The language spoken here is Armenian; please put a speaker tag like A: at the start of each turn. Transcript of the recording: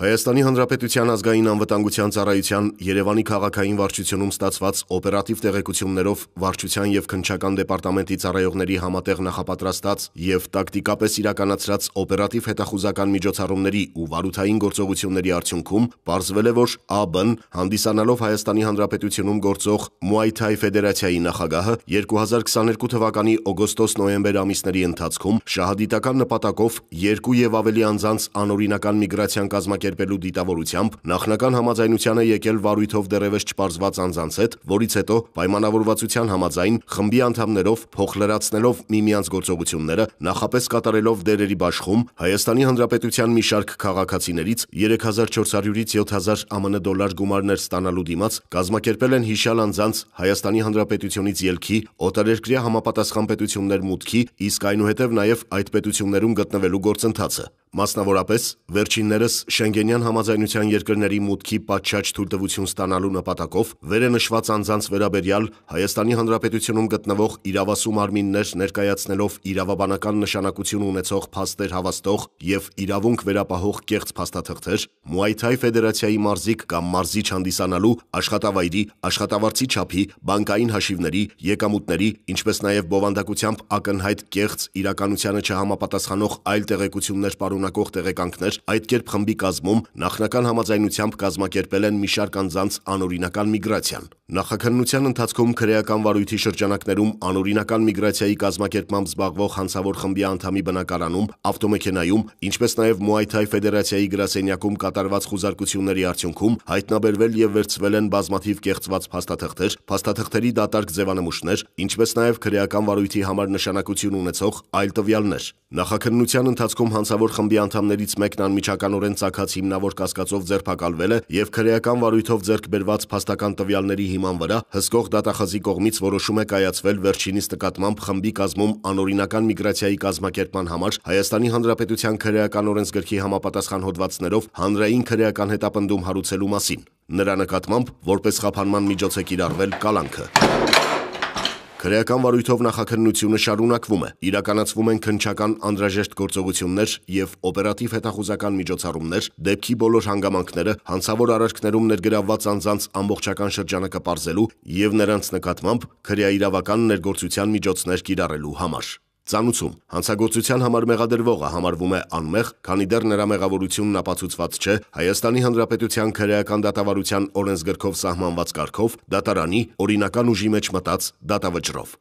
A: Հայաստանի Հանրապետության ազգային անվտանգության ծառայության Երևանի քաղաքային վարչությունում ստացված օպերատիվ տեղեկություններով վարչության եւ քնչական դեպարտամենտի ծառայողների համատեղ նախապատրաստած եւ տակտիկապես իրականացրած օպերատիվ հետախուզական միջոցառումների ու վարութային գործողությունների արդյունքում ողջվել է, որ ԱԲ-ն հանդիսանալով Հայաստանի Հանրապետությունում գործող Muay Thai ֆեդերացիայի նախագահը 2022 թվականի օգոստոս-նոյեմբեր ամիսների ընթացքում շահադիտական նպատակով երկու եւ ավելի անձանց անօրինական միգրացիան կազմակերպ կազմակերպելու դիտավորությամբ նախնական համաձայնության է եկել վարույթով դեռևս չպարզված անձանց հետ, որից հետո պայմանավորվածության համաձայն խմբի անդամներով փոխլրացնելով միմյանց գործողությունները, նախապես կատարելով դերերի բաշխում Հայաստանի Հանրապետության մի շարք քաղաքացիներից 3400-ից 7000 ԱՄՆ դոլար գումարներ ստանալու դիմաց կազմակերպել են հիշյալ անձանց Հայաստանի Հանրապետությունից ելքի, օտարերկրյա համապատասխան պետություններ մուտքի, իսկ այնուհետև նաև այդ պետություններում գտնվելու գործընթացը։ Մասնավորապես, վերջիններս Շենգենյան համաձայնության երկրների մուտքի պատշաճ թույլտվություն ստանալու նպատակով վերենշված անձանց վերաբերյալ Հայաստանի Հանրապետությունում գտնվող իրավասում մարմիններ ներկայացնելով իրավաբանական նշանակություն ունեցող փաստեր հավաստող և իրավունք վերապահող կեղծ փաստաթղթեր, Մուայթայ ֆեդերացիայի մարզիկ կամ մարզիչ հանդիսանալու, աշխատավայրի, աշխատավարձի չափի, բանկային հաշիվների, եկամուտների, ինչպես նաև բովանդակությամբ ակնհայտ կեղծ իրականությանը չհամապատասխանող այլ տեղեկություններ պարունակող շարունակող տեղեկանքներ այդ կերպ խմբի կազմում նախնական համաձայնությամբ կազմակերպել են մի շարք անձանց անօրինական միգրացիան։ Նախաքննության ընթացքում քրեական վարույթի շրջանակներում անօրինական միգրացիայի կազմակերպմամբ զբաղվող հանցավոր խմբի անդամի բնակարանում, ավտոմեքենայում, ինչպես նաև Մուայթայ ֆեդերացիայի գրասենյակում կատարված խուզարկությունների արդյունքում հայտնաբերվել եւ վերցվել են բազմաթիվ կեղծված փաստաթղթեր, փաստաթղթերի դատարկ ձևանմուշներ, ինչպես նաև քրեական վարույթի համար նշանակություն ունեցող այլ տվյալներ։ Նախաքննության ընթացքում հանցավոր խմբի խմբի անդամներից մեկն անմիջականորեն ցակած հիմնավոր կասկածով ձերբակալվել է եւ քրեական վարույթով ձեռք բերված փաստական տվյալների հիման վրա հսկող դատախազի կողմից որոշում է կայացվել վերջինիս նկատմամբ խմբի կազմում անօրինական միգրացիայի կազմակերպման համար Հայաստանի Հանրապետության քրեական օրենսգրքի համապատասխան հոդվածներով հանրային քրեական հետապնդում հարուցելու մասին։ Նրա նկատմամբ որպես խափանման միջոց է կիրառվել կալանքը։ Քրեական վարույթով նախաքննությունը շարունակվում է։ Իրականացվում են քնչական անդրաժեշտ գործողություններ եւ օպերատիվ հետախուզական միջոցառումներ, դեպքի բոլոր հանգամանքները, հանցավոր արարքներում ներգրավված անձանց ամբողջական շրջանը կպարզելու եւ նրանց նկատմամբ քրեա իրավական ներգործության միջոցներ կիրառելու համար։ Ծանուցում. հանցագործության համար մեղադրվողը համարվում է անմեղ, քանի դեռ նրա մեղավորությունն ապացուցված չէ Հայաստանի Հանրապետության քրեական դատավարության օրենսգրքով սահմանված կարգով դատարանի օրինական ուժի մեջ մտած դատավճռով։